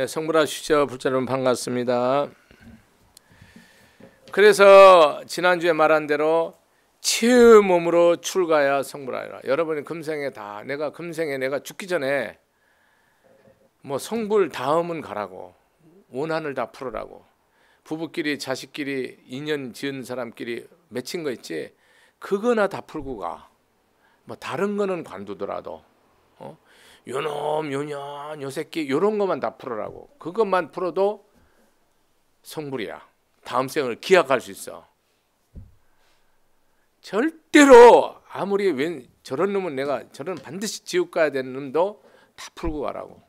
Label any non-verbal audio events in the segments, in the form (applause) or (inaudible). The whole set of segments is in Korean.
예, 성불하시죠. 불자님 반갑습니다. 그래서 지난주에 말한 대로 치유 몸으로 출가야 성불하라. 여러분이 금생에 다 내가 금생에 내가 죽기 전에 뭐 성불 다음은 가라고 원한을 다 풀으라고 부부끼리 자식끼리 인연 지은 사람끼리 맺힌 거 있지 그거나 다 풀고 가. 뭐 다른 거는 관두더라도 요놈 요년 요 새끼 요런 것만 다 풀어라고 그것만 풀어도 성불이야 다음 생을 기약할 수 있어 절대로 아무리 웬 저런 놈은 내가 저런 반드시 지옥 가야 되는 놈도 다 풀고 가라고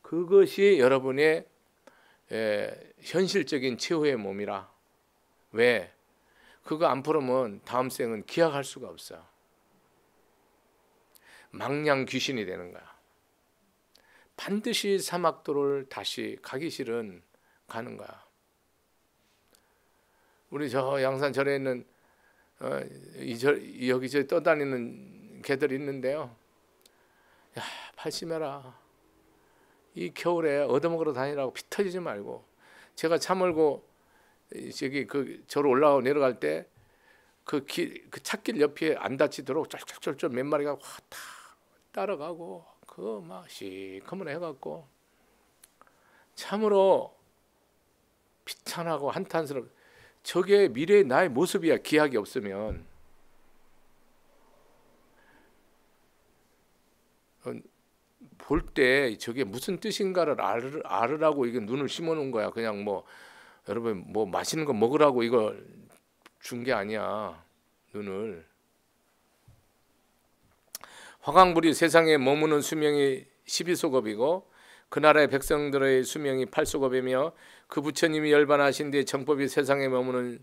그것이 여러분의 에, 현실적인 최후의 몸이라 왜 그거 안 풀으면 다음 생은 기약할 수가 없어 망냥 귀신이 되는 거야. 반드시 사막도를 다시 가기 싫은 가는 거야. 우리 저 양산절에 있는 어, 이절 여기저기 떠다니는 개들 있는데요. 야, 팔심해라. 이 겨울에 얻어먹으러 다니라고 피 터지지 말고 제가 차 몰고 저기 그 저로 올라가 내려갈 때그길그 그 찻길 옆에 안 다치도록 쫄쫄쫄쫄 몇 마리가 확 따라가고 그 막 시커먼 해갖고 참으로 비참하고 한탄스럽 저게 미래의 나의 모습이야 기약이 없으면 음, 볼때 저게 무슨 뜻인가를 알으라고 이게 눈을 심어놓은 거야 그냥 뭐 여러분 뭐 맛있는 거 먹으라고 이걸 준 게 아니야 눈을 화강불이 세상에 머무는 수명이 12소급이고 그 나라의 백성들의 수명이 8소급이며 그 부처님이 열반하신 뒤 정법이 세상에 머무는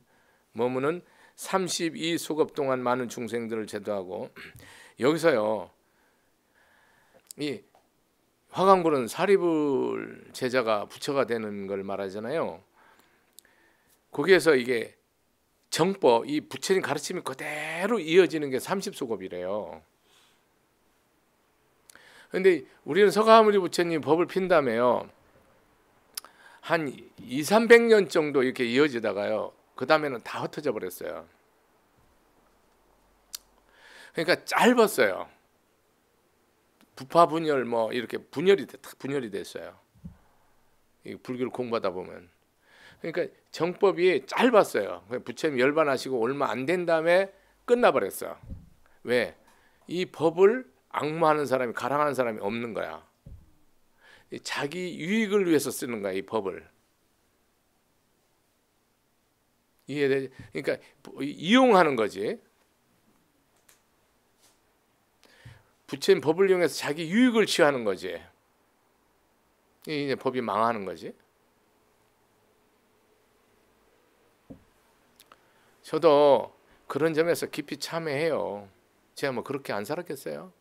머무는 32소급 동안 많은 중생들을 제도하고 (clears throat) 여기서요. 이 화강불은 사리불 제자가 부처가 되는 걸 말하잖아요. 거기에서 이게 정법 이 부처님 가르침이 그대로 이어지는 게 30소급이래요. 근데 우리는 서가하무리 부처님 법을 핀다며요. 한 2, 300년 정도 이렇게 이어지다가요. 그 다음에는 다 흩어져 버렸어요. 그러니까 짧았어요. 부파 분열 뭐 이렇게 분열이 딱 분열이 됐어요. 이 불교를 공부하다 보면 그러니까 정법이 짧았어요. 그러니까 부처님 열반하시고 얼마 안 된 다음에 끝나버렸어. 왜? 이 법을 악마하는 사람이 가랑하는 사람이 없는 거야. 자기 유익을 위해서 쓰는 거야 이 법을. 이해되? 그러니까 이용하는 거지. 부처님 법을 이용해서 자기 유익을 취하는 거지. 이제 법이 망하는 거지. 저도 그런 점에서 깊이 참회해요. 제가 뭐 그렇게 안 살았겠어요?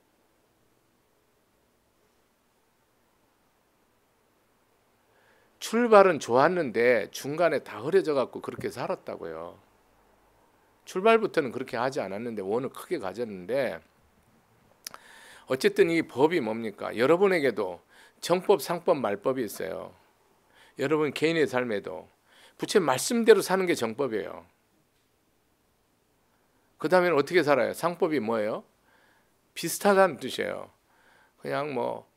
출발은 좋았는데 중간에 다 흐려져 갖고 그렇게 살았다고요. 출발부터는 그렇게 하지 않았는데 원을 크게 가졌는데 어쨌든 이 법이 뭡니까? 여러분에게도 정법, 상법, 말법이 있어요. 여러분 개인의 삶에도 부처 말씀대로 사는 게 정법이에요. 그 다음에는 어떻게 살아요? 상법이 뭐예요? 비슷하다는 뜻이에요. 그냥 뭐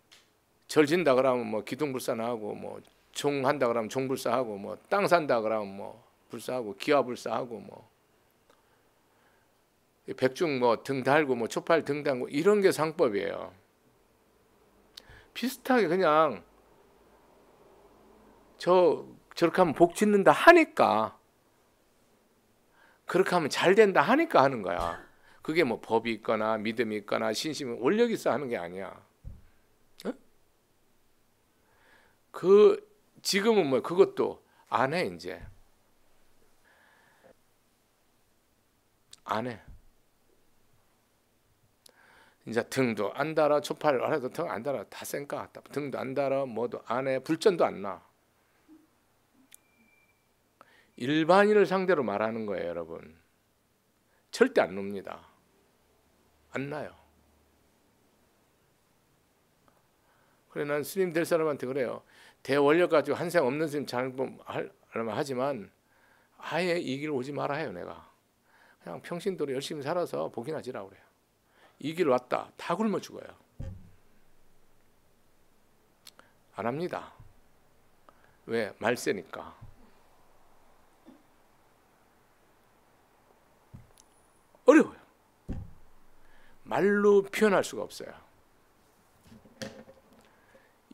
절진다 그러면 뭐 기둥불산하고 뭐종 한다 그러면 종불사하고 뭐 땅 산다 그러면 뭐 불사하고 기와불사하고 뭐 백중 뭐 등 달고 뭐 초팔 등 달고 이런 게 상법이에요. 비슷하게 그냥 저 저렇게 하면 복 짓는다 하니까 그렇게 하면 잘 된다 하니까 하는 거야. 그게 뭐 법이 있거나 믿음이 있거나 신심은 원력 있어 하는 게 아니야. 어? 그 지금은 뭐 그것도 안 해 이제 안 해. 이제 등도 안 달아 초파를 알아도 등안 달아 다 쌩까 같다. 등도 안 달아 뭐도 안 해. 불전도 안 나. 일반인을 상대로 말하는 거예요, 여러분. 절대 안 놉니다. 안 나요. 그래 난 스님 될 사람한테 그래요. 대원력 가지고 한 생 없는 스님 장범하려면 하지만 아예 이 길 오지 말아 요 내가 그냥 평신도로 열심히 살아서 보긴 하 지라 그래요 이 길 왔다 다 굶어 죽어요 안 합니다 왜 말세니까 어려워요 말로 표현할 수가 없어요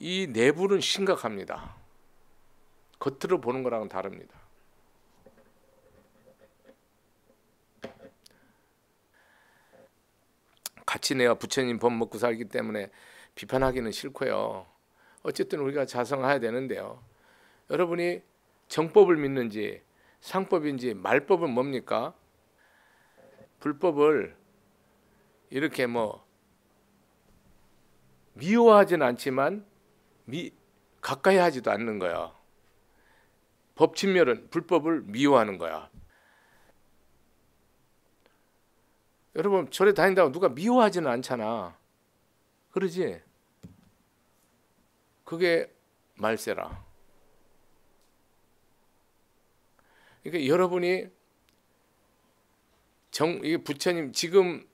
이 내부는 심각합니다. 겉으로 보는 거랑은 다릅니다. 같이 내가 부처님 법 먹고 살기 때문에 비판하기는 싫고요. 어쨌든 우리가 자성해야 되는데요. 여러분이 정법을 믿는지 상법인지 말법은 뭡니까? 불법을 이렇게 뭐 미워하진 않지만 미, 가까이 하지도 않는 거야. 법친멸은 불법을 미워하는 거야. 여러분 절에 다닌다고 누가 미워하지는 않잖아. 그러지? 그게 말세라. 그러니까 여러분이 정 이게 부처님 지금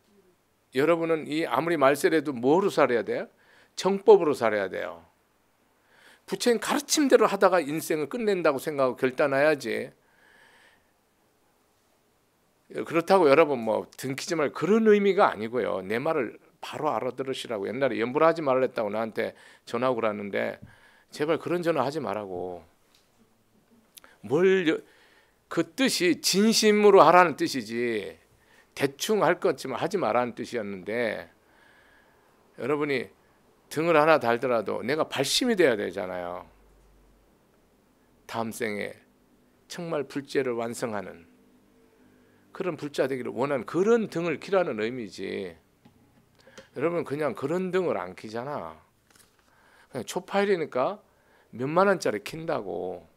여러분은 이 아무리 말세라도 뭐로 살아야 돼요? 정법으로 살아야 돼요. 부처님 가르침대로 하다가 인생을 끝낸다고 생각하고 결단해야지. 그렇다고 여러분 뭐 등키지 말 그런 의미가 아니고요. 내 말을 바로 알아들으시라고 옛날에 연불하지 말라 했다고 나한테 전화 오라는데 제발 그런 전화 하지 말라고. 뭘 그 뜻이 진심으로 하라는 뜻이지 대충 할 것지만 하지 말라는 뜻이었는데 여러분이 등을 하나 달더라도 내가 발심이 돼야 되잖아요. 다음 생에 정말 불제를 완성하는 그런 불자 되기를 원하는 그런 등을 키라는 의미지. 여러분 그냥 그런 등을 안 키잖아. 그냥 초파일이니까 몇만 원짜리 킨다고.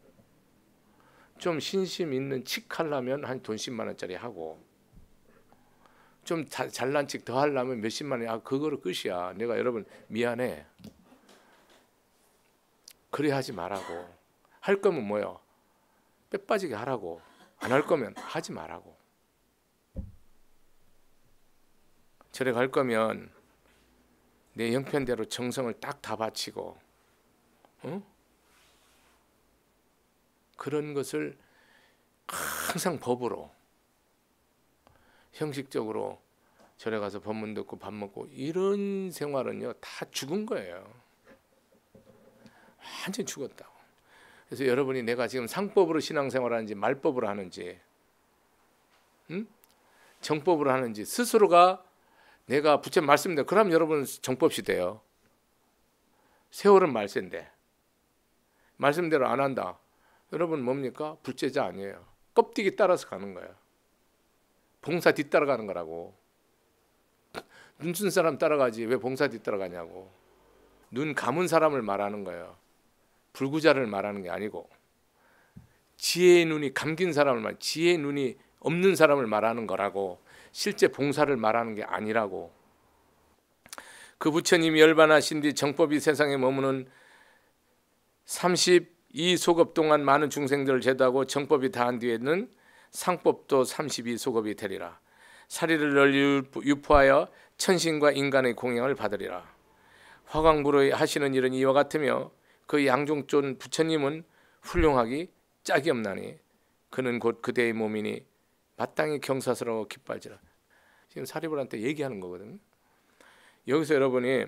좀 신심 있는 칙 하려면 한돈 10만 원짜리 하고 좀 자, 잘난 척 더 하려면 몇십만 원이 아 그거로 끝이야. 내가 여러분 미안해. 그래 하지 말라고. 할 거면 뭐요? 빼 빠지게 하라고. 안 할 거면 하지 말라고. 절에 갈 거면 내 형편대로 정성을 딱 다 바치고 응? 그런 것을 항상 법으로 형식적으로 절에 가서 법문 듣고 밥 먹고 이런 생활은요 다 죽은 거예요. 완전 죽었다고. 그래서 여러분이 내가 지금 상법으로 신앙생활 하는지 말법으로 하는지, 음? 정법으로 하는지 스스로가 내가 부처 말씀인데 그럼 여러분 정법 시대요. 세월은 말세인데 말씀대로 안 한다. 여러분 뭡니까 불제자 아니에요. 껍데기 따라서 가는 거예요. 봉사 뒤따라가는 거라고. 눈 쓴 사람 따라가지 왜 봉사 뒤따라가냐고. 눈 감은 사람을 말하는 거예요. 불구자를 말하는 게 아니고 지혜의 눈이 감긴 사람을 말, 지혜의 눈이 없는 사람을 말하는 거라고 실제 봉사를 말하는 게 아니라고. 그 부처님이 열반하신 뒤 정법이 세상에 머무는 32소급 동안 많은 중생들을 제도하고 정법이 다한 뒤에는 상법도 32소급이 되리라. 사리를 널리 유포하여 천신과 인간의 공양을 받으리라. 화광부로 하시는 일은 이와 같으며 그 양종존 부처님은 훌륭하기 짝이 없나니 그는 곧 그대의 몸이니 마땅히 경사스러워 기뻐할지라. 지금 사리불한테 얘기하는 거거든 여기서 여러분이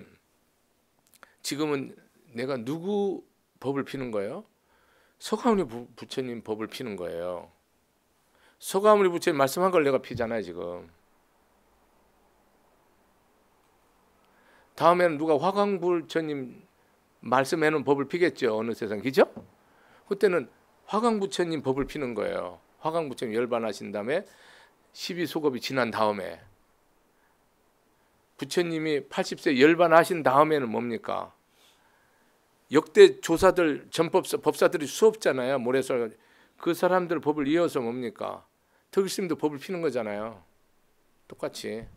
지금은 내가 누구 법을 피는 거예요? 석가모니 부처님 법을 피는 거예요. 소가무리 부처님 말씀한 걸 내가 피잖아요 지금. 다음에는 누가 화광부처님 말씀해놓은 법을 피겠죠 어느 세상 그죠? 그때는 화광부처님 법을 피는 거예요. 화광부처님 열반하신 다음에 12소급이 지난 다음에 부처님이 80세 열반하신 다음에는 뭡니까? 역대 조사들 전법사 법사들이 수없잖아요. 모래솔 그 사람들 법을 이어서 뭡니까? 덕있으도 법을 피는 거잖아요. 똑같이.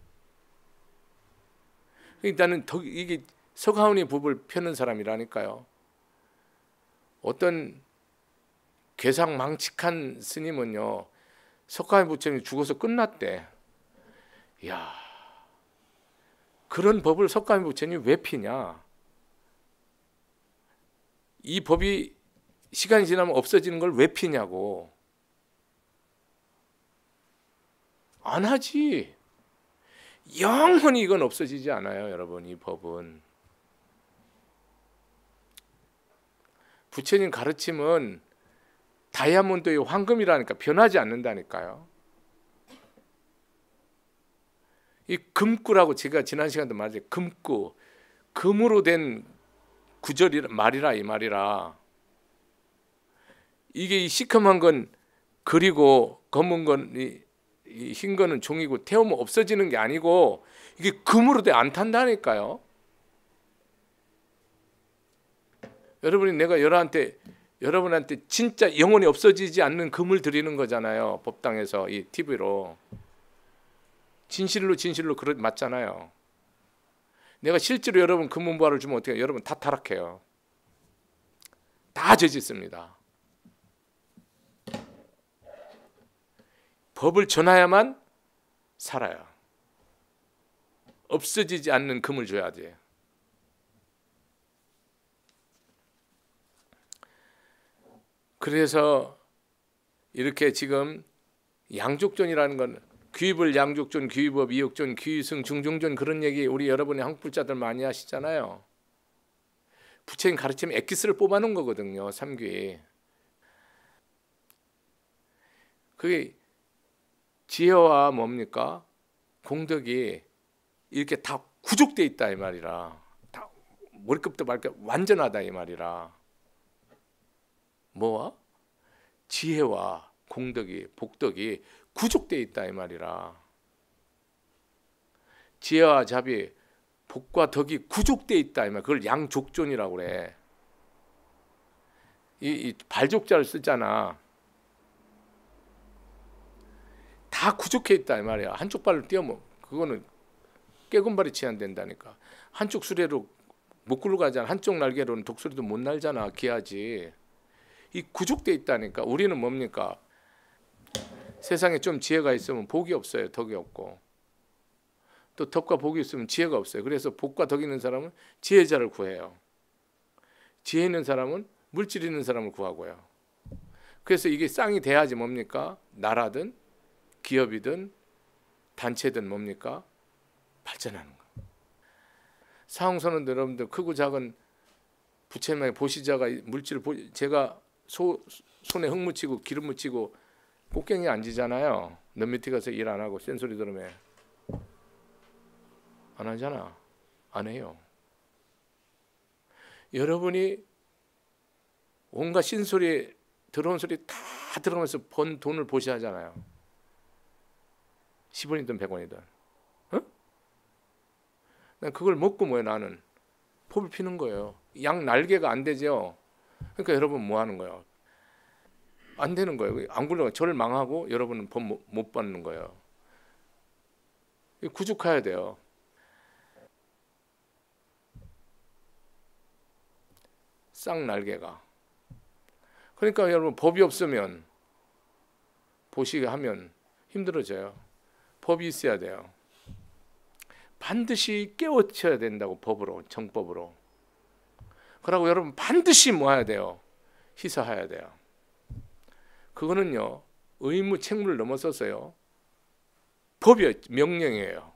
그러니까 나는 덕, 이게 석가훈이 법을 펴는 사람이라니까요. 어떤 괴상망측한 스님은요. 석가의 부처님이 죽어서 끝났대. 야 그런 법을 석가의 부처님이 왜 피냐? 이 법이 시간이 지나면 없어지는 걸 왜 피냐고. 안 하지. 영원히 이건 없어지지 않아요, 여러분. 이 법은. 부처님 가르침은 다이아몬드의 황금이라니까 변하지 않는다니까요. 이 금구라고 제가 지난 시간도 말했죠. 금구. 금으로 된 구절이 말이라 이 말이라. 이게 이 시큼한 건 그리고 검은 건이 흰 거는 종이고 태우면 없어지는 게 아니고 이게 금으로 돼안 탄다니까요. 여러분이 내가 여러한테 여러분한테 진짜 영원히 없어지지 않는 금을 드리는 거잖아요. 법당에서 이 TV로 진실로 진실로 그렇 맞잖아요. 내가 실제로 여러분 금문보화를 주면 어떻게 여러분 다 타락해요. 다 죄짓습니다. 법을 전하야만 살아요. 없어지지 않는 금을 줘야 돼요. 그래서 이렇게 지금 양족존이라는 건귀입 양족존, 귀입 이역존, 귀승, 중중존 그런 얘기 우리 여러분의 한국불자들 많이 하시잖아요. 부처님 가르침 엑기스를 뽑아놓은 거거든요. 삼귀. 그게 지혜와 뭡니까? 공덕이 이렇게 다 구족돼 있다 이 말이라. 다 머리끝부터 발끝 완전하다 이 말이라. 뭐와? 지혜와 공덕이 복덕이 구족돼 있다 이 말이라. 지혜와 자비 복과 덕이 구족돼 있다 이 말. 그걸 양족존이라고 그래. 이, 이 발족자를 쓰잖아. 다 구족해 있다 이 말이야. 한쪽 발로 뛰어면 그거는 깨금발이 제한된다니까 한쪽 수레로 못 굴러 가잖아. 한쪽 날개로는 독수리도 못 날잖아. 기하지이 구족돼 있다니까. 우리는 뭡니까? 세상에 좀 지혜가 있으면 복이 없어요. 덕이 없고. 또 덕과 복이 있으면 지혜가 없어요. 그래서 복과 덕 있는 사람은 지혜자를 구해요. 지혜 있는 사람은 물질 있는 사람을 구하고요. 그래서 이게 쌍이 돼야지 뭡니까? 나라든 기업이든 단체든 뭡니까? 발전하는 거. 사흥선언 여러분들 크고 작은 부채망에 보시자가 물질을 보, 제가 소, 손에 흙 묻히고 기름 묻히고 꽃갱이 앉으잖아요. 너 밑에 가서 일 안 하고 센 소리 들으면 안 하잖아. 안 해요. 여러분이 온갖 신소리 들어온 소리 다 들으면서 번 돈을 보시하잖아요. 10원이든 100원이든. 어? 난 그걸 먹고 뭐해 나는. 포을 피는 거예요. 양 날개가 안 되죠. 그러니까 여러분 뭐 하는 거예요? 안 되는 거예요. 안 굴러가. 저를 망하고 여러분은 법 못 받는 거예요. 구축해야 돼요. 쌍날개가. 그러니까 여러분 법이 없으면 보시게 하면 힘들어져요. 법이 있어야 돼요. 반드시 깨워쳐야 된다고 법으로 정법으로. 그러고 여러분 반드시 뭐 해야 돼요? 희사해야 돼요. 그거는요 의무 책무를 넘어서서요 법이 명령이에요.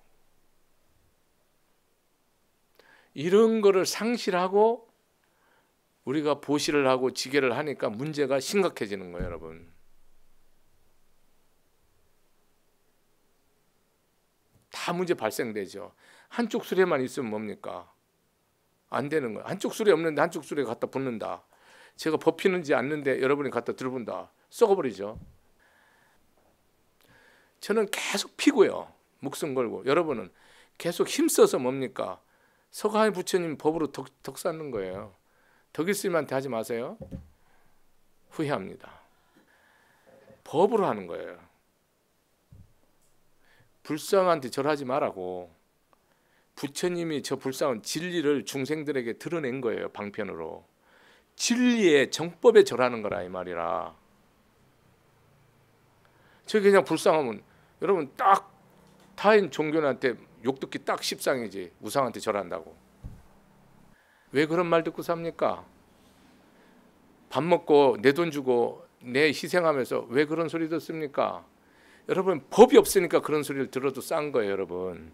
이런 거를 상실하고 우리가 보시를 하고 지계를 하니까 문제가 심각해지는 거예요, 여러분. 다 문제 발생되죠. 한쪽 수레만 있으면 뭡니까? 안 되는 거예요. 한쪽 수레 없는데 한쪽 수레 갖다 붙는다. 제가 버피는지 않는데 여러분이 갖다 들어본다. 썩어버리죠. 저는 계속 피고요. 목숨 걸고. 여러분은 계속 힘써서 뭡니까? 서가의 부처님 법으로 덕, 덕 쌓는 거예요. 덕일 스님한테 하지 마세요. 후회합니다. 법으로 하는 거예요. 불쌍한테 절하지 말라고 부처님이 저 불쌍한 진리를 중생들에게 드러낸 거예요 방편으로 진리의 정법에 절하는 거라 이 말이라 저 그냥 불쌍하면 여러분 딱 타인 종교한테 욕 듣기 딱 십상이지 우상한테 절한다고 왜 그런 말 듣고 삽니까 밥 먹고 내 돈 주고 내 희생하면서 왜 그런 소리 듣습니까 여러분 법이 없으니까 그런 소리를 들어도 싼 거예요, 여러분.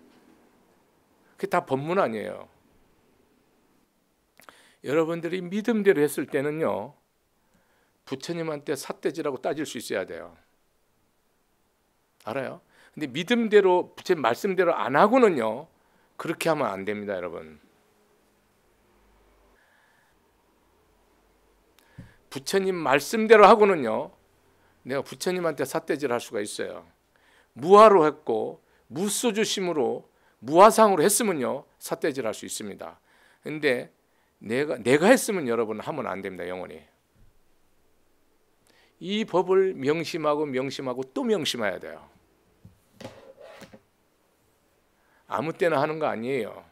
그게 다 법문 아니에요. 여러분들이 믿음대로 했을 때는요. 부처님한테 삿대지라고 따질 수 있어야 돼요. 알아요? 근데 믿음대로 부처님 말씀대로 안 하고는요. 그렇게 하면 안 됩니다, 여러분. 부처님 말씀대로 하고는요. 내가 부처님한테 삿대질 할 수가 있어요. 무화로 했고 무소주심으로 무화상으로 했으면요 삿대질 할 수 있습니다. 근데 내가 내가 했으면 여러분 하면 안 됩니다. 영원히. 이 법을 명심하고 명심하고 또 명심해야 돼요. 아무 때나 하는 거 아니에요.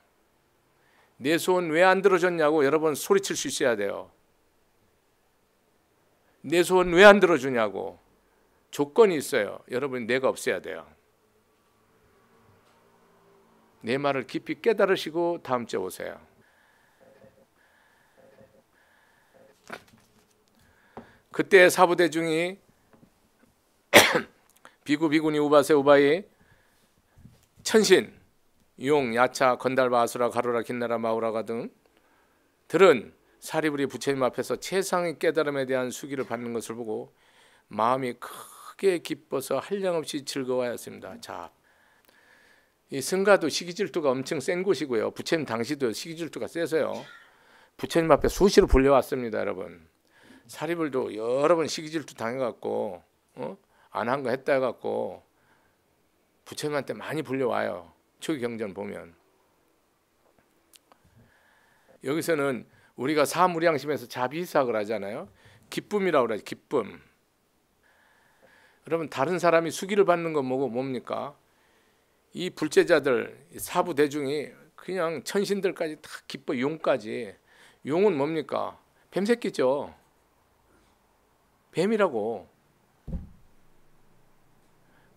내 손 왜 안 들어줬냐고 여러분 소리칠 수 있어야 돼요. 내 손 왜 안 들어주냐고. 조건이 있어요. 여러분 이 내가 없어야 돼요. 내 말을 깊이 깨달으시고 다음 주에 오세요. 그때 사부대중이 (coughs) 비구 비구니 우바세 우바이 천신 용 야차 건달바 아수라 가로라 긴나라 마우라가 등 들은 사리불이 부처님 앞에서 최상의 깨달음에 대한 수기를 받는 것을 보고 마음이 큰 크게 기뻐서 한량없이 즐거워하였습니다. 자, 이 승가도 식이질투가 엄청 센 곳이고요. 부처님 당시도 식이질투가 세서요. 부처님 앞에 수시로 불려왔습니다, 여러분. 사리불도 여러 번 식이질투 당해갖고 어? 안한 거 했다 해갖고 부처님한테 많이 불려와요. 초기경전 보면. 여기서는 우리가 사무량심에서 자비사학을 하잖아요. 기쁨이라고 그러죠. 기쁨. 여러분 다른 사람이 수기를 받는 건 뭐고 뭡니까? 이 불제자들 사부 대중이 그냥 천신들까지 다 기뻐 용까지 용은 뭡니까? 뱀새끼죠. 뱀이라고.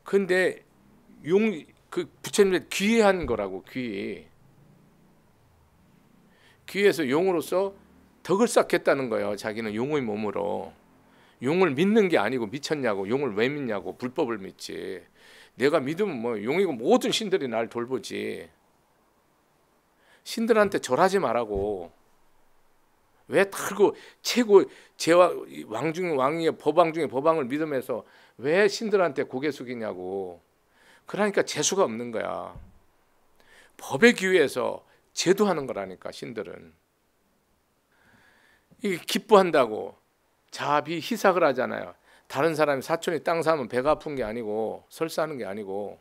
근데 용 그 부처님의 귀한 거라고 귀. 귀에서 용으로서 덕을 쌓겠다는 거예요. 자기는 용의 몸으로. 용을 믿는 게 아니고 미쳤냐고 용을 왜 믿냐고 불법을 믿지. 내가 믿으면 뭐 용이고 모든 신들이 날 돌보지. 신들한테 절하지 말라고. 왜 탈고 최고 제와 왕중 왕의 법왕 중에 법왕을 믿으면서 왜 신들한테 고개 숙이냐고. 그러니까 재수가 없는 거야. 법에 기회해서 제도하는 거라니까 신들은. 이게 기뻐한다고 자비 희삭을 하잖아요. 다른 사람이 사촌이 땅 사면 배가 아픈 게 아니고 설사하는 게 아니고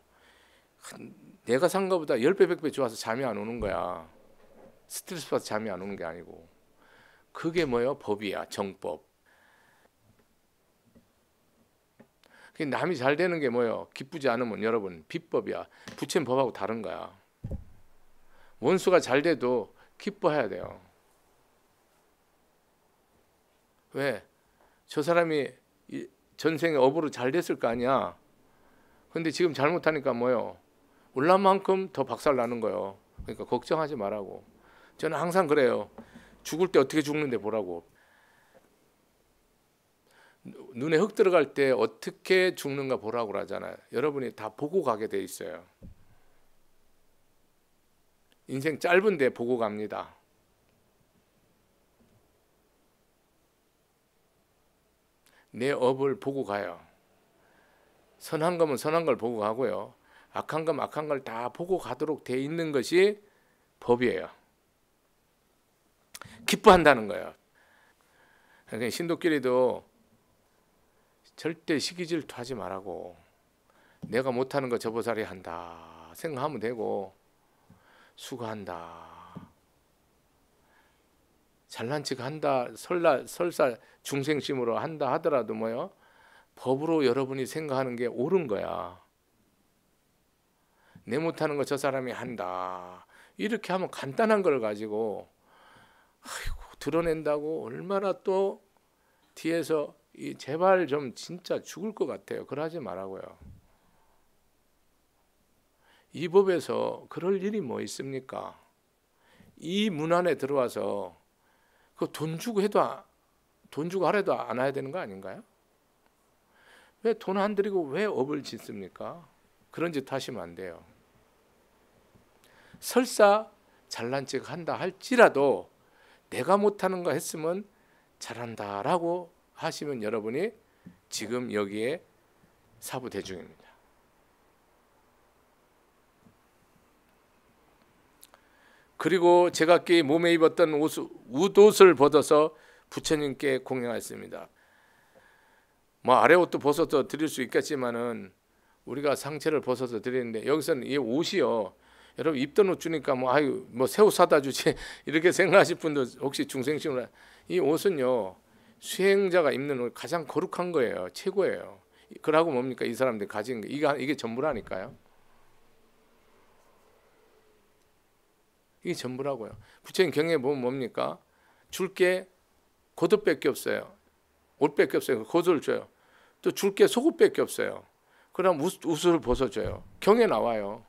내가 산 거보다 10배 100배 좋아서 잠이 안 오는 거야. 스트레스 받아서 잠이 안 오는 게 아니고 그게 뭐예요? 법이야. 정법. 남이 잘 되는 게 뭐예요? 기쁘지 않으면 여러분 비법이야. 부처님 법하고 다른 거야. 원수가 잘 돼도 기뻐해야 돼요. 왜? 저 사람이 전생에 업으로 잘 됐을 거 아니야. 근데 지금 잘못하니까 뭐요? 올란 만큼 더 박살 나는 거요 그러니까 걱정하지 말라고. 저는 항상 그래요. 죽을 때 어떻게 죽는데 보라고. 눈에 흙 들어갈 때 어떻게 죽는가 보라고 그잖아요 여러분이 다 보고 가게 돼 있어요. 인생 짧은데 보고 갑니다. 내 업을 보고 가요. 선한 거면 선한 걸 보고 가고요. 악한 건 악한 걸 다 보고 가도록 돼 있는 것이 법이에요. 기뻐한다는 거예요. 그러니까 신도끼리도 절대 시기질투 하지 말라고 내가 못하는 거 저보살이 한다 생각하면 되고 수고한다 잘난 척 한다 설날 설사 중생심으로 한다 하더라도 뭐요 법으로 여러분이 생각하는 게 옳은 거야. 내 못하는 거 저 사람이 한다. 이렇게 하면 간단한 걸 가지고 아이고 드러낸다고 얼마나 또 뒤에서 이 제발 좀 진짜 죽을 것 같아요. 그러지 말라고요. 이 법에서 그럴 일이 뭐 있습니까? 이 문 안에 들어와서 그돈 주고 해도 아, 돈 주고 하래도 안 해야 되는 거 아닌가요? 왜 돈 안 드리고 왜 업을 짓습니까? 그런 짓 하시면 안 돼요. 설사 잘난 척 한다 할지라도 내가 못하는 거 했으면 잘한다라고 하시면 여러분이 지금 여기에 사부 대중입니다. 그리고 제각기 몸에 입었던 옷, 웃옷을 벗어서 부처님께 공양했습니다. 뭐 아래 옷도 벗어서 드릴 수 있겠지만은 우리가 상체를 벗어서 드리는데 여기서는 이 옷이요. 여러분 입던 옷 주니까 뭐 아유 뭐새옷 사다 주지 (laughs) 이렇게 생각하실 분도 혹시 중생심으로 이 옷은요 수행자가 입는 옷 가장 거룩한 거예요 최고예요. 그러고 뭡니까 이 사람들이 가진 게 이게 전부라니까요. 이게 전부라고요. 부처님 경에 보면 뭡니까? 줄게 겉옷밖에 없어요. 옷밖에 없어요. 겉을 줘요. 또 줄게 속옷밖에 없어요. 그럼 옷, 옷을 벗어줘요. 경에 나와요.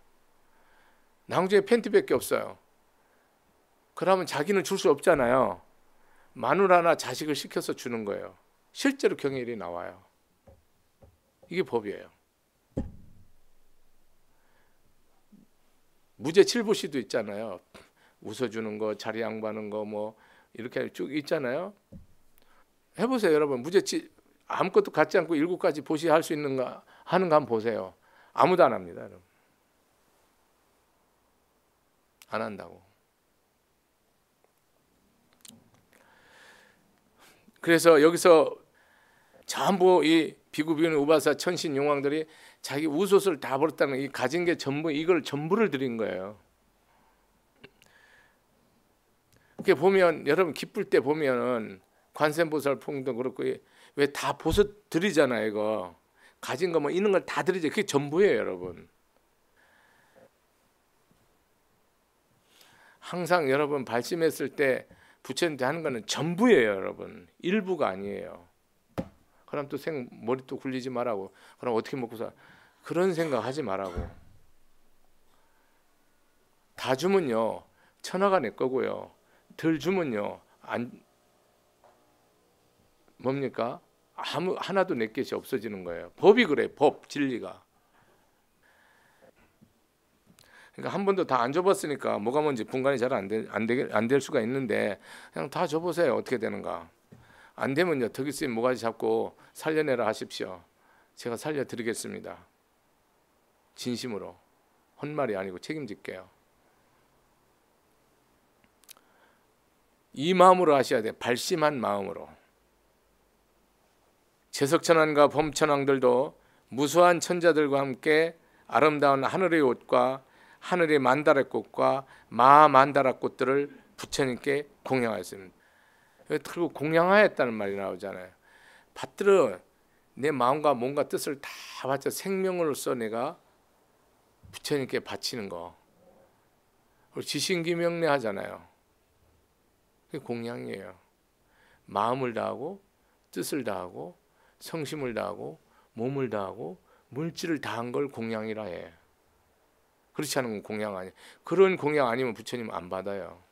낭중에 팬티밖에 없어요. 그러면 자기는 줄 수 없잖아요. 마누 하나 자식을 시켜서 주는 거예요. 실제로 경일이 나와요. 이게 법이에요. 무죄 칠보시도 있잖아요. 웃어주는 거, 자리 양보하는 거뭐 이렇게 쭉 있잖아요. 해보세요, 여러분. 무죄 아무것도 갖지 않고 일곱 가지 보시할 수 있는가 하는 거 한번 보세요. 아무도 안 합니다, 여러분. 안 한다고. 그래서 여기서 전부 이 비구비는 우바사 천신 용왕들이 자기 우소스다 버렸다는 이 가진 게 전부 이걸 전부를 드린 거예요. 이렇게 보면 여러분 기쁠 때 보면은 관세음보살 풍도 그렇고 예. 왜다 보석 드리잖아요 이거 가진 거 뭐 있는 걸다 드리죠 그게 전부예요 여러분 항상 여러분 발심했을 때 부처님한테 하는 거는 전부예요 여러분 일부가 아니에요 그럼 또 생 머리 또 굴리지 말라고 그럼 어떻게 먹고 살 그런 생각 하지 말라고 다 주면요 천하가 내 거고요 덜 주면요 안 뭡니까 아무 하나도 내 것이 없어지는 거예요. 법이 그래 법 진리가. 그러니까 한 번도 다안 접었으니까 뭐가 뭔지 분간이 잘 안 될 수가 있는데 그냥 다 접으세요 어떻게 되는가. 안 되면요 덕이 쓰인 모가지 잡고 살려내라 하십시오. 제가 살려드리겠습니다. 진심으로 헛말이 아니고 책임질게요. 이 마음으로 하셔야 돼요. 발심한 마음으로. 제석천왕과 범천왕들도 무수한 천자들과 함께 아름다운 하늘의 옷과 하늘의 만다라 꽃과 마 만다라 꽃들을 부처님께 공양하였습니다. 그리고 공양하였다는 말이 나오잖아요. 받들어 내 마음과 몸과 뜻을 다 바쳐 생명으로서 내가 부처님께 바치는 거. 지신기명례 하잖아요. 그게 공양이에요. 마음을 다하고 뜻을 다하고 성심을 다하고 몸을 다하고 물질을 다한 걸 공양이라 해. 그렇지 않은 건 공양 아니에요 그런 공양 아니면 부처님 안 받아요.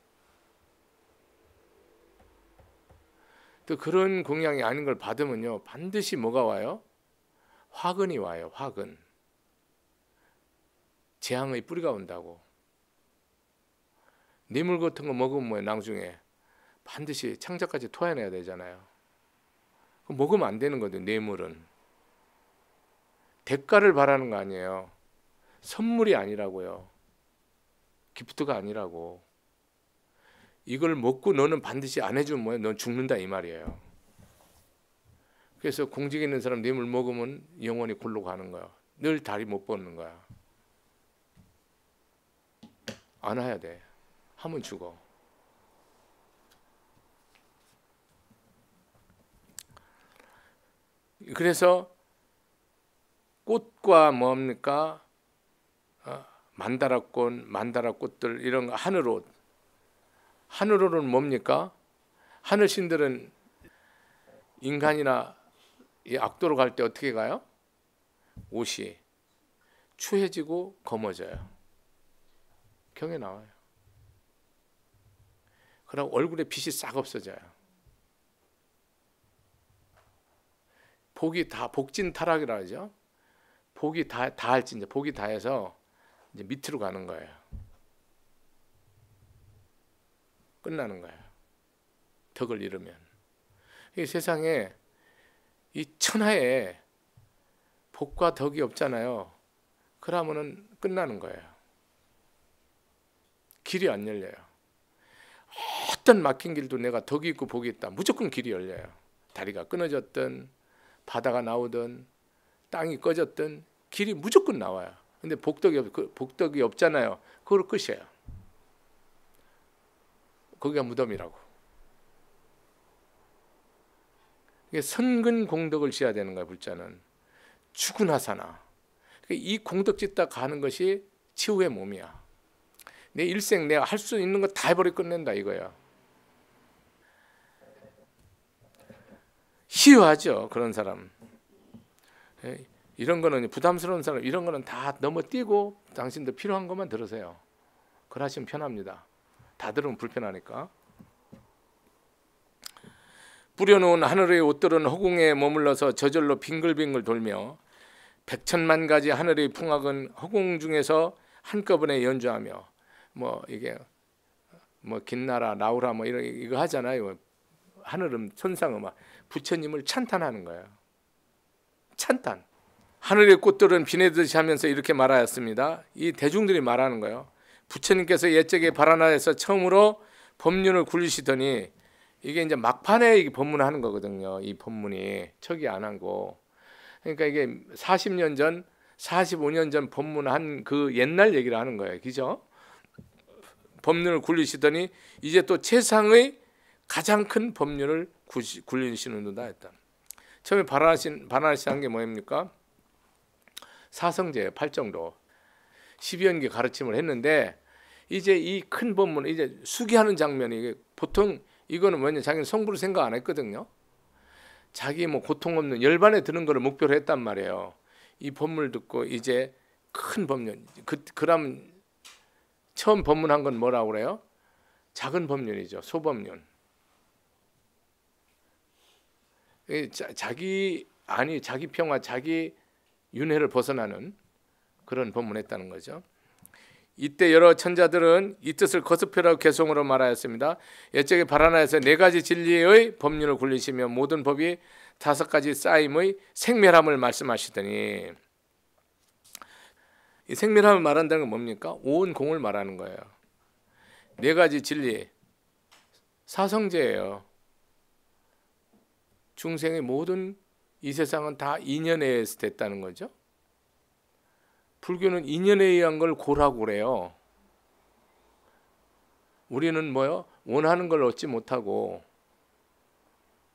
또 그런 공양이 아닌 걸 받으면요. 반드시 뭐가 와요? 화근이 와요. 화근. 재앙의 뿌리가 온다고. 니물 같은 거 먹으면 뭐야 나중에 반드시 창자까지 토해내야 되잖아요. 먹으면 안 되는 거죠. 뇌물은 대가를 바라는 거 아니에요. 선물이 아니라고요. 기프트가 아니라고. 이걸 먹고 너는 반드시 안 해주면 뭐야? 넌 죽는다 이 말이에요. 그래서 공직에 있는 사람 뇌물 먹으면 영원히 골로 가는 거야. 늘 다리 못 뻗는 거야. 안 해야 돼. 하면 죽어. 그래서 꽃과 뭡니까? 어, 만다라꽃, 만다라꽃들 이런 하늘옷. 하늘옷은 뭡니까? 하늘신들은 인간이나 이 악도로 갈 때 어떻게 가요? 옷이 추해지고 검어져요. 경에 나와요. 그럼 얼굴에 빛이 싹 없어져요. 복이 다 복진 타락이라 하죠. 복이 다 다할지 이제 복이 다해서 이제 밑으로 가는 거예요. 끝나는 거예요. 덕을 잃으면 이 세상에 이 천하에 복과 덕이 없잖아요. 그러면은 끝나는 거예요. 길이 안 열려요. 어떤 막힌 길도 내가 덕이 있고 복이 있다. 무조건 길이 열려요. 다리가 끊어졌든 바다가 나오든 땅이 꺼졌든 길이 무조건 나와요. 근데 복덕이 없, 그 복덕이 없잖아요. 그걸 끝이에요. 거기가 무덤이라고. 이게 선근 공덕을 지어야 되는 거야 불자는. 죽은 하사나. 그러니까 이 공덕 짓다 가는 것이 치유의 몸이야. 내 일생 내가 할 수 있는 거 다 해버려 끝낸다 이거야. 치유하죠. 그런 사람. 예, 이런 거는 부담스러운 사람 이런 거는 다 넘어뛰고 당신도 필요한 것만 들으세요. 그걸 하시면 편합니다. 다 들으면 불편하니까. 뿌려놓은 하늘의 옷들은 허공에 머물러서 저절로 빙글빙글 돌며 백천만 가지 하늘의 풍악은 허공 중에서 한꺼번에 연주하며 뭐 이게 뭐 긴나라 라우라 뭐 이런 이거 하잖아요. 하늘음 천상음악 부처님을 찬탄하는 거예요. 찬탄. 하늘의 꽃들은 비 내듯이 하면서 이렇게 말하였습니다. 이 대중들이 말하는 거예요. 부처님께서 옛적에 바라나에서 처음으로 법륜을 굴리시더니 이게 이제 막판에 이 법문하는 거거든요. 이 법문이 척이 안 한 거. 그러니까 이게 40년 전, 45년 전 법문한 그 옛날 얘기를 하는 거예요. 그죠? 법륜을 굴리시더니 이제 또 세상의 가장 큰 법률을 굴리시는누다 했다. 처음에 바나나시 바나시한게 뭐입니까? 사성제 8정도 12연기 가르침을 했는데 이제 이 큰 법문 이제 수기하는 장면이 보통 이거는 뭐냐 자기는 성부를 생각 안 했거든요. 자기 뭐 고통 없는 열반에 드는 거를 목표로 했단 말이에요. 이 법문을 듣고 이제 큰 법문 그 그럼 처음 법문한 건 뭐라고 그래요? 작은 법문이죠. 소법문. 자기 아니 자기 평화 자기 윤회를 벗어나는 그런 법문했다는 거죠. 이때 여러 천자들은 이 뜻을 거스표라고 개성으로 말하였습니다. 옛적에 바라나에서 네 가지 진리의 법률을 굴리시며 모든 법이 다섯 가지 쌓임의 생멸함을 말씀하시더니 이 생멸함을 말한다는 건 뭡니까? 온 공을 말하는 거예요. 네 가지 진리 사성제예요. 중생의 모든 이 세상은 다 인연에 의해서 됐다는 거죠. 불교는 인연에 의한 걸 고라고 그래요. 우리는 뭐요? 원하는 걸 얻지 못하고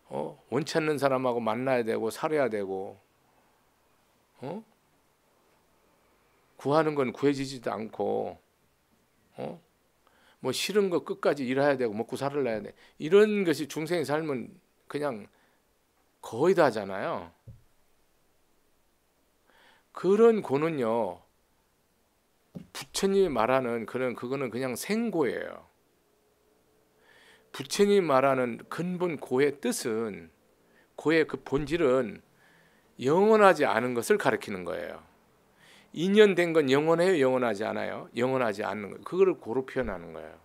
어? 원치 않는 사람하고 만나야 되고 살아야 되고 어? 구하는 건 구해지지도 않고 어? 뭐 싫은 거 끝까지 일해야 되고 먹고 살을 내야 돼. 이런 것이 중생의 삶은 그냥 거의 다잖아요 그런 고는요. 부처님이 말하는 그런 그거는 그냥 생고예요. 부처님이 말하는 근본 고의 뜻은 고의 그 본질은 영원하지 않은 것을 가리키는 거예요. 인연된 건 영원해요, 영원하지 않아요. 영원하지 않는 거. 그거를 고로 표현하는 거예요.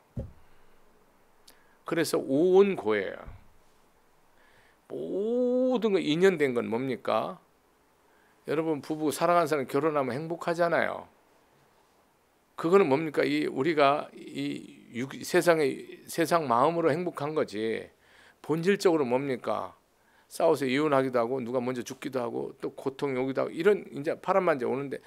그래서 오온 고예요. 모든 거 인연된 건 뭡니까? 여러분 부부 사랑하는 사람 결혼하면 행복하잖아요. 그거는 뭡니까? 이 우리가 이 육, 세상에 세상 마음으로 행복한 거지. 본질적으로 뭡니까? 싸워서 이혼하기도 하고 누가 먼저 죽기도 하고 또 고통이 오기도 하고 이런 이제 파란만져 오는데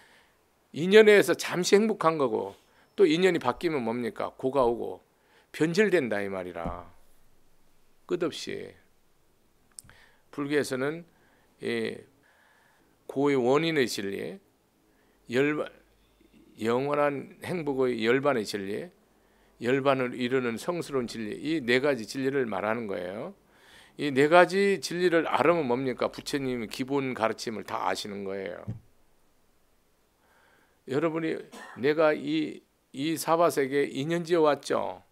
인연에 서 잠시 행복한 거고 또 인연이 바뀌면 뭡니까? 고가 오고 변질된다 이 말이라. 끝없이 불교에서는 고의 원인의 진리 열반, 영원한 행복의 열반의 진리 열반을 이루는 성스러운 진리 이 네 가지 진리를 말하는 거예요. 이 네 가지 진리를 알으면 뭡니까? 부처님의 기본 가르침을 다 아시는 거예요. 여러분이 내가 이 이 사바세계 인연지에 왔죠.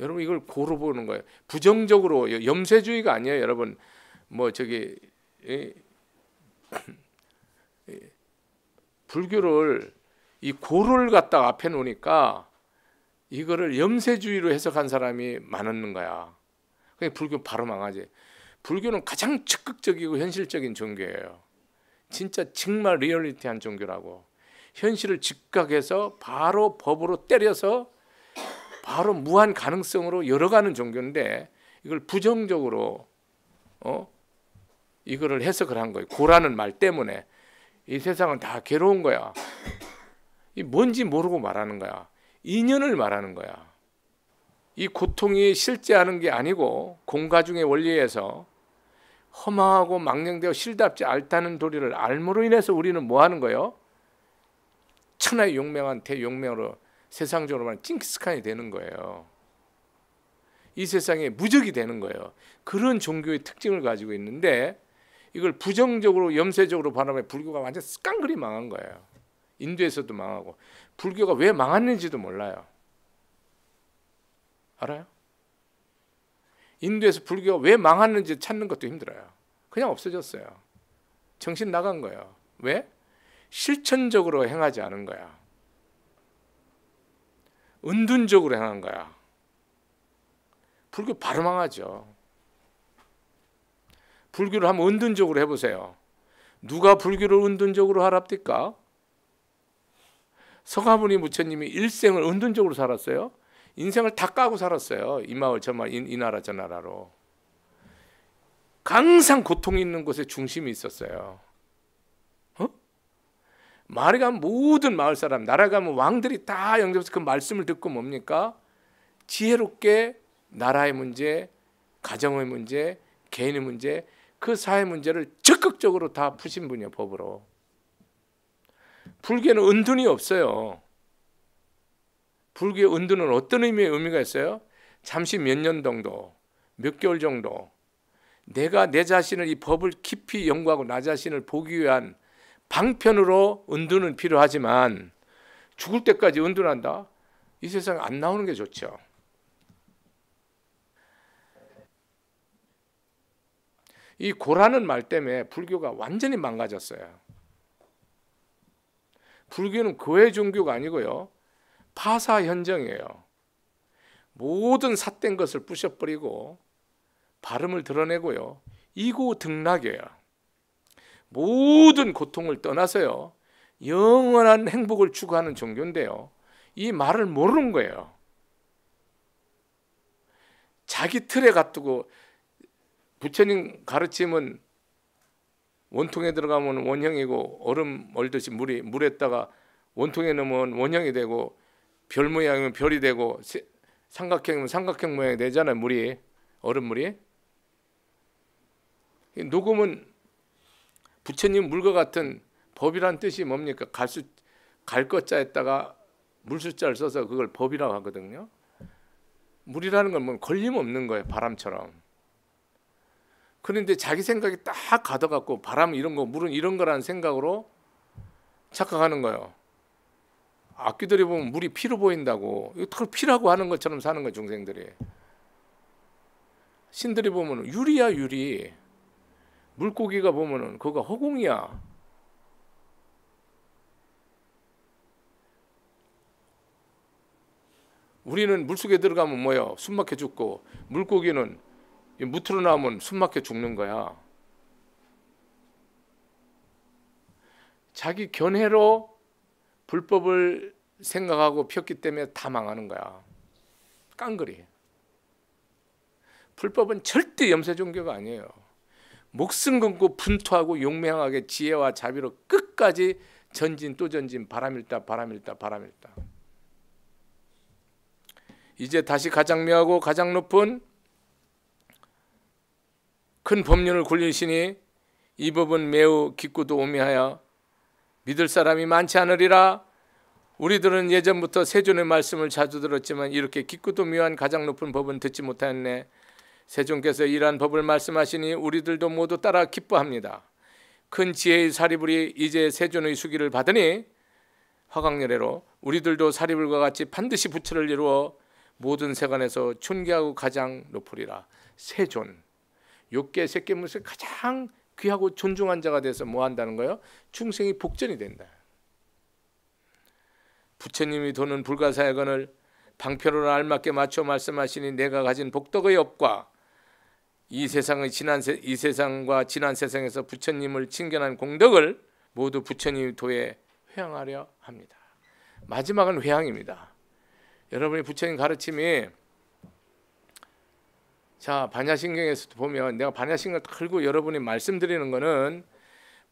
여러분 이걸 고루 보는 거예요. 부정적으로 염세주의가 아니에요, 여러분. 뭐 저기 에, 예? 에, 예. 불교를 이 고를 갖다 앞에 놓으니까 이거를 염세주의로 해석한 사람이 많았는 거야. 그냥 불교 바로 망하지. 불교는 가장 적극적이고 현실적인 종교예요. 진짜 정말 리얼리티한 종교라고. 현실을 즉각해서 바로 법으로 때려서 바로 무한 가능성으로 열어가는 종교인데 이걸 부정적으로 어? 이거를 해석을 한 거예요. 고라는 말 때문에 이 세상은 다 괴로운 거야. 이 뭔지 모르고 말하는 거야. 인연을 말하는 거야. 이 고통이 실제하는 게 아니고 공가중의 원리에서 험하고 망령되어 실답지 않다는 도리를 알므로 인해서 우리는 뭐 하는 거예요? 천하의 용맹한 대용맹으로 세상적으로 말하면 스칸이 되는 거예요. 이 세상에 무적이 되는 거예요. 그런 종교의 특징을 가지고 있는데 이걸 부정적으로 염세적으로 바라보면 불교가 완전 깡그리 망한 거예요. 인도에서도 망하고 불교가 왜 망했는지도 몰라요. 알아요? 인도에서 불교가 왜 망했는지 찾는 것도 힘들어요. 그냥 없어졌어요. 정신 나간 거예요. 왜? 실천적으로 행하지 않은 거야. 은둔적으로 행한 거야. 불교 바로 망하죠. 불교를 한번 은둔적으로 해보세요. 누가 불교를 은둔적으로 하랍니까? 서가모니 부처님이 일생을 은둔적으로 살았어요. 인생을 다 까고 살았어요. 이 마을 저 마을 이, 이 나라 저 나라로. 항상 고통 있는 곳에 중심이 있었어요. 어? 마을에 가면 모든 마을 사람, 나라 가면 왕들이 다 영접해서 그 말씀을 듣고 뭡니까? 지혜롭게 나라의 문제, 가정의 문제, 개인의 문제 그 사회 문제를 적극적으로 다 푸신 분이에요, 법으로. 불교는 은둔이 없어요. 불교의 은둔은 어떤 의미의 의미가 있어요? 잠시 몇 년 정도, 몇 개월 정도 내가 내 자신을 이 법을 깊이 연구하고 나 자신을 보기 위한 방편으로 은둔은 필요하지만 죽을 때까지 은둔한다? 이 세상에 안 나오는 게 좋죠. 이 고라는 말 때문에 불교가 완전히 망가졌어요. 불교는 교회 종교가 아니고요. 파사현정이에요. 모든 삿된 것을 부셔버리고 발음을 드러내고요. 이고등락이에요. 모든 고통을 떠나서요. 영원한 행복을 추구하는 종교인데요. 이 말을 모르는 거예요. 자기 틀에 가두고 부처님 가르침은 원통에 들어가면 원형이고 얼음 얼듯이 물이 물에다가 원통에 넣으면 원형이 되고 별 모양이면 별이 되고 삼각형이면 삼각형 모양이 되잖아요 물이 얼음물이 녹음은 부처님 물과 같은 법이란 뜻이 뭡니까 갈수 갈 것자에다가 물수자를 써서 그걸 법이라고 하거든요 물이라는 건 뭐 걸림 없는 거예요 바람처럼 그런데 자기 생각이 딱 가둬갖고 바람 이런 거, 물은 이런 거라는 생각으로 착각하는 거예요. 악귀들이 보면 물이 피로 보인다고 이걸 피라고 하는 것처럼 사는 거예요 중생들이 신들이 보면 유리야 유리 물고기가 보면은 그거 허공이야 우리는 물속에 들어가면 뭐요 숨막혀 죽고 물고기는 무트로 나오면 숨막혀 죽는 거야. 자기 견해로 불법을 생각하고 폈기 때문에 다 망하는 거야. 깡그리. 불법은 절대 염세 종교가 아니에요. 목숨 끊고 분투하고 용맹하게 지혜와 자비로 끝까지 전진 또 전진 바람일다 바람일다 바람일다. 이제 다시 가장 미하고 가장 높은 큰 법륜을 굴리시니 이 법은 매우 기꾸도 오미하여 믿을 사람이 많지 않으리라 우리들은 예전부터 세존의 말씀을 자주 들었지만 이렇게 기쁘도 묘한 가장 높은 법은 듣지 못하였네 세존께서 이러한 법을 말씀하시니 우리들도 모두 따라 기뻐합니다 큰 지혜의 사리불이 이제 세존의 수기를 받으니 화강열애로 우리들도 사리불과 같이 반드시 부처를 이루어 모든 세간에서 존귀하고 가장 높으리라 세존 욕계 새끼무을 가장 귀하고 존중한 자가 돼서 뭐 한다는 거예요? 충생이 복전이 된다. 부처님이 도는 불가사의건을 방편으로 알맞게 맞춰 말씀하시니 내가 가진 복덕의 업과 이 세상의 지난 세, 이 세상과 지난 세상에서 부처님을 친견한 공덕을 모두 부처님 도에 회양하려 합니다. 마지막은 회양입니다. 여러분이 부처님 가르침이 자 반야신경에서도 보면 내가 반야신경 을털고 여러분이 말씀드리는 거는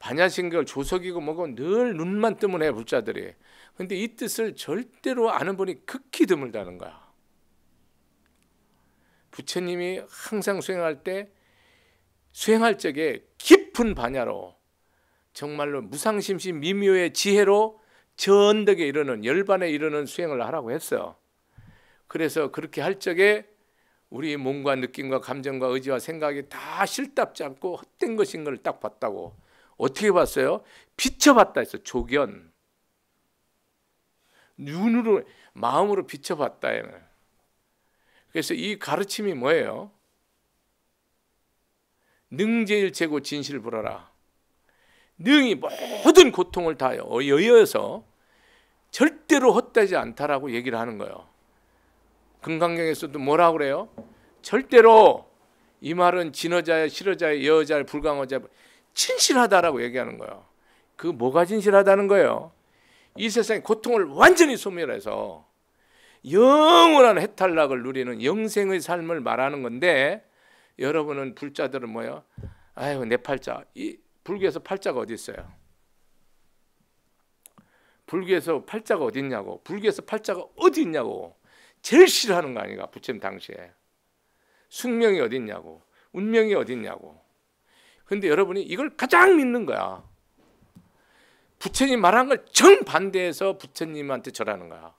반야신경 조석이고 뭐고 늘 눈만 뜨면 해 불자들이 근데 이 뜻을 절대로 아는 분이 극히 드물다는 거야 부처님이 항상 수행할 때 수행할 적에 깊은 반야로 정말로 무상심시 미묘의 지혜로 전덕에 이르는 열반에 이르는 수행을 하라고 했어 요 그래서 그렇게 할 적에 우리의 몸과 느낌과 감정과 의지와 생각이 다 실답지 않고 헛된 것인 걸 딱 봤다고 어떻게 봤어요? 비춰봤다 했어 조견 눈으로 마음으로 비춰봤다 그래서 이 가르침이 뭐예요? 능제일체고 진실불어라 능이 모든 고통을 다 여여서 절대로 헛되지 않다라고 얘기를 하는 거예요 금강경에서도 뭐라 그래요? 절대로 이 말은 진어자의 실어자의 여자의 불강어자 진실하다라고 얘기하는 거예요. 그 뭐가 진실하다는 거예요? 이 세상의 고통을 완전히 소멸해서 영원한 해탈락을 누리는 영생의 삶을 말하는 건데 여러분은 불자들은 뭐예요? 아유 내 팔자 이 불교에서 팔자가 어디 있어요? 불교에서 팔자가 어디 있냐고 불교에서 팔자가 어디 있냐고 제일 싫어하는 거 아닌가 부처님 당시에 숙명이 어딨냐고 운명이 어딨냐고 근데 여러분이 이걸 가장 믿는 거야 부처님 말한 걸 정반대해서 부처님한테 절하는 거야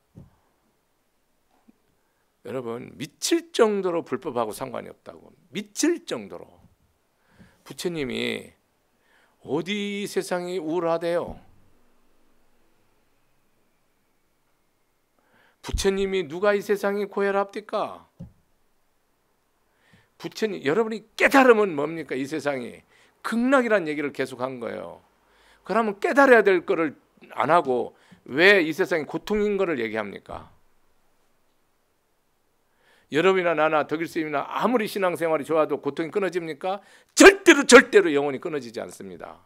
여러분 미칠 정도로 불법하고 상관이 없다고 미칠 정도로 부처님이 어디 세상이 우울하대요 부처님이 누가 이 세상에 고혈합니까 부처님 여러분이 깨달음은 뭡니까 이 세상이 극락이란 얘기를 계속한 거예요. 그러면 깨달아야 될 것을 안 하고 왜 이 세상이 고통인 것을 얘기합니까? 여러분이나 나나 덕일스님이나 아무리 신앙생활이 좋아도 고통이 끊어집니까? 절대로 절대로 영혼이 끊어지지 않습니다.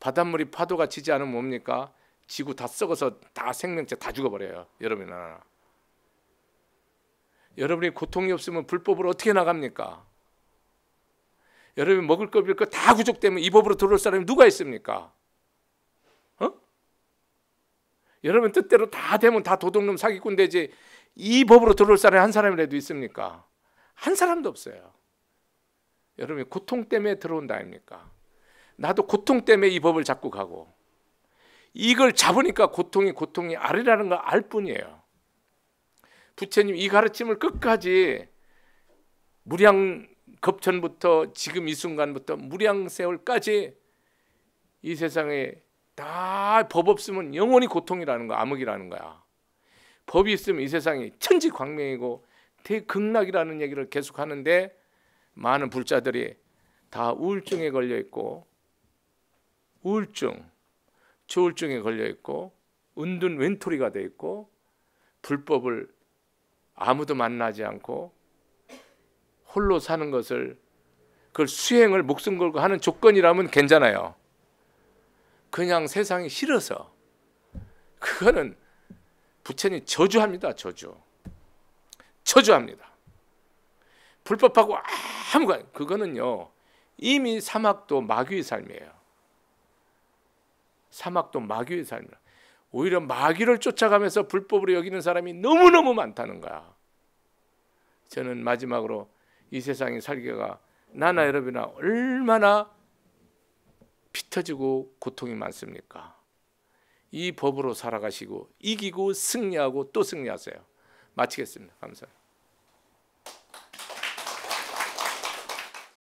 바닷물이 파도가 치지 않으면 뭡니까? 지구 다 썩어서 다 생명체 다 죽어버려요. 여러분이나 여러분이 고통이 없으면 불법으로 어떻게 나갑니까? 여러분 이 먹을 것, 빌고다 구족되면 이 법으로 들어올 사람이 누가 있습니까? 어? 여러분 뜻대로 다 되면 다 도둑놈 사기꾼 되지 이 법으로 들어올 사람이 한 사람이라도 있습니까? 한 사람도 없어요. 여러분이 고통 때문에 들어온다 아닙니까? 나도 고통 때문에 이 법을 자꾸 가고 이걸 잡으니까 고통이 고통이 아리라는걸 알 뿐이에요. 부처님 이 가르침을 끝까지 무량 급천부터 지금 이 순간부터 무량 세월까지 이 세상에 다 법 없으면 영원히 고통이라는 거 암흑이라는 거야. 법이 있으면 이 세상이 천지광명이고 대극락이라는 얘기를 계속 하는데 많은 불자들이 다 우울증에 걸려 있고 우울증 조울증에 걸려 있고 은둔 왼토리가 돼 있고 불법을 아무도 만나지 않고 홀로 사는 것을 그걸 수행을 목숨 걸고 하는 조건이라면 괜찮아요. 그냥 세상이 싫어서 그거는 부처님 저주합니다. 저주. 저주합니다. 불법하고 아무관 그거는요. 이미 사막도 마귀의 삶이에요. 사막도 마귀의 삶이라. 오히려 마귀를 쫓아가면서 불법으로 여기는 사람이 너무너무 많다는 거야. 저는 마지막으로 이 세상에 살기가 나나 여러분이나 얼마나 피 터지고 고통이 많습니까? 이 법으로 살아가시고 이기고 승리하고 또 승리하세요. 마치겠습니다. 감사합니다.